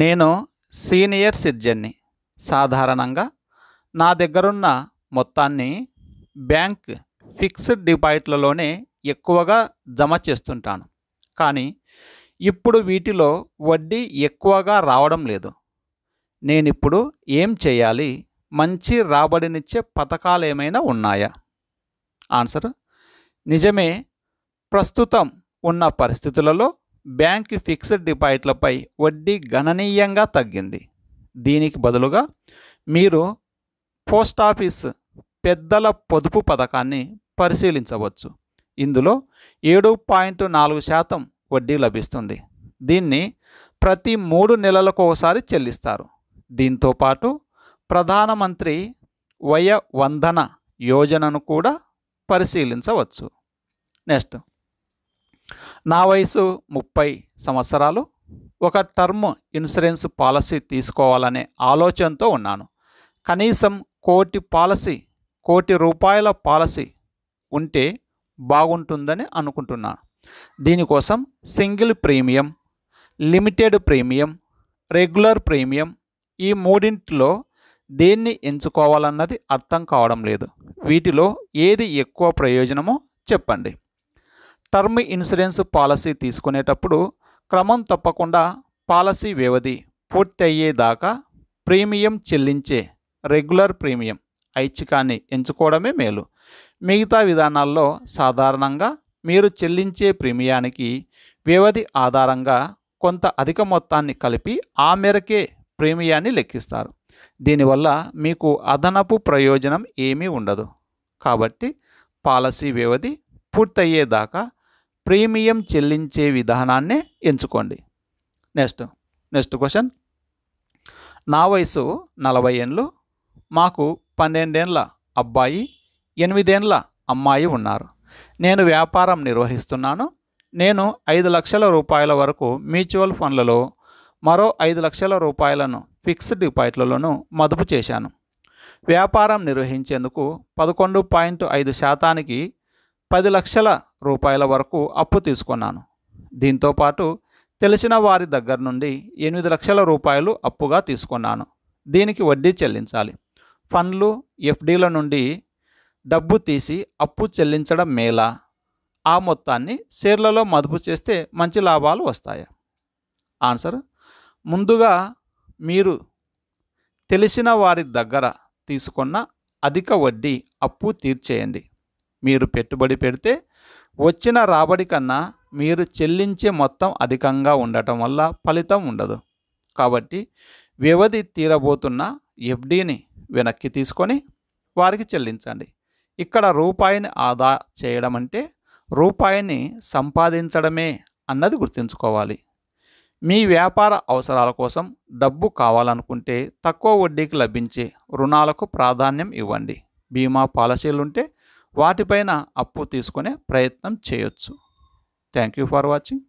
నేను సీనియర్ సిటిజన్ని సాధారణంగా నా దగ్గరున్న మొత్తాన్ని బ్యాంక్ ఫిక్స్డ్ డిపాజిట్లలోనే ఎక్కువగా జమ చేస్తుంటాను కానీ ఇప్పుడు వీటిలో వడ్డీ ఎక్కువగా రావడం లేదు నేనిప్పుడు ఏం చేయాలి మంచి రాబడినిచ్చే పథకాలు ఏమైనా ఉన్నాయా ఆన్సర్ నిజమే ప్రస్తుతం ఉన్న పరిస్థితులలో బ్యాంక్ ఫిక్స్డ్ డిపాజిట్లపై వడ్డీ గణనీయంగా తగ్గింది దీనికి బదులుగా మీరు పోస్ట్ ఆఫీస్ పెద్దల పొదుపు పథకాన్ని పరిశీలించవచ్చు ఇందులో ఏడు పాయింట్ నాలుగు శాతం వడ్డీ లభిస్తుంది దీన్ని ప్రతి మూడు నెలలకు ఒకసారి చెల్లిస్తారు దీంతోపాటు ప్రధానమంత్రి వయ వందన యోజనను కూడా పరిశీలించవచ్చు నెక్స్ట్ నా వయసు ముప్పై సంవత్సరాలు ఒక టర్మ్ ఇన్సూరెన్స్ పాలసీ తీసుకోవాలనే ఆలోచనతో ఉన్నాను కనీసం కోటి పాలసీ కోటి రూపాయల పాలసీ ఉంటే బాగుంటుందని అనుకుంటున్నాను దీనికోసం single premium limited premium regular premium ఈ మూడింటిలో దేన్ని ఎంచుకోవాలన్నది అర్థం కావడం లేదు వీటిలో ఏది ఎక్కువ ప్రయోజనమో చెప్పండి టర్మ్ ఇన్సూరెన్స్ పాలసీ తీసుకునేటప్పుడు క్రమం తప్పకుండా పాలసీ వ్యవధి అయ్యేదాకా ప్రీమియం చెల్లించే రెగ్యులర్ ప్రీమియం ఐచ్ఛికాన్ని ఎంచుకోవడమే మేలు మిగతా విధానాల్లో సాధారణంగా మీరు చెల్లించే ప్రీమియానికి వ్యవధి ఆధారంగా కొంత అధిక మొత్తాన్ని కలిపి ఆ మేరకే ప్రీమియాన్ని లెక్కిస్తారు దీనివల్ల మీకు అదనపు ప్రయోజనం ఏమీ ఉండదు కాబట్టి పాలసీ వ్యవధి పూర్తయ్యేదాకా ప్రీమియం చెల్లించే విధానాన్ని ఎంచుకోండి నెక్స్ట్ నెక్స్ట్ క్వశ్చన్ నా వయసు నలభై ఏండ్లు మాకు పన్నెండేండ్ల అబ్బాయి ఎనిమిదేండ్ల అమ్మాయి ఉన్నారు నేను వ్యాపారం నిర్వహిస్తున్నాను నేను ఐదు లక్షల రూపాయల వరకు మ్యూచువల్ ఫండ్లలో మరో ఐదు లక్షల రూపాయలను ఫిక్స్డ్ డిపాజిట్లలోనూ మదుపు చేశాను వ్యాపారం నిర్వహించేందుకు పదకొండు పాయింట్ ఐదు శాతానికి పది లక్షల రూపాయల వరకు అప్పు తీసుకున్నాను దీంతోపాటు తెలిసిన వారి దగ్గర నుండి ఎనిమిది లక్షల రూపాయలు అప్పుగా తీసుకున్నాను దీనికి వడ్డీ చెల్లించాలి ఫండ్లు ఎఫ్డీల నుండి డబ్బు తీసి అప్పు చెల్లించడం మేలా ఆ మొత్తాన్ని షేర్లలో మదుపు చేస్తే మంచి లాభాలు వస్తాయా ఆన్సర్ ముందుగా మీరు తెలిసిన వారి దగ్గర తీసుకున్న అధిక వడ్డీ అప్పు తీర్చేయండి మీరు పెట్టుబడి పెడితే వచ్చిన రాబడి కన్నా మీరు చెల్లించే మొత్తం అధికంగా ఉండటం వల్ల ఫలితం ఉండదు కాబట్టి వ్యవధి తీరబోతున్న ఎఫ్డీని వెనక్కి తీసుకొని వారికి చెల్లించండి ఇక్కడ రూపాయిని ఆదా చేయడం అంటే రూపాయిని సంపాదించడమే అన్నది గుర్తుంచుకోవాలి మీ వ్యాపార అవసరాల కోసం డబ్బు కావాలనుకుంటే తక్కువ వడ్డీకి లభించే రుణాలకు ప్రాధాన్యం ఇవ్వండి బీమా పాలసీలుంటే వాటిపైన అప్పు తీసుకునే ప్రయత్నం చేయొచ్చు థ్యాంక్ యూ ఫర్ వాచింగ్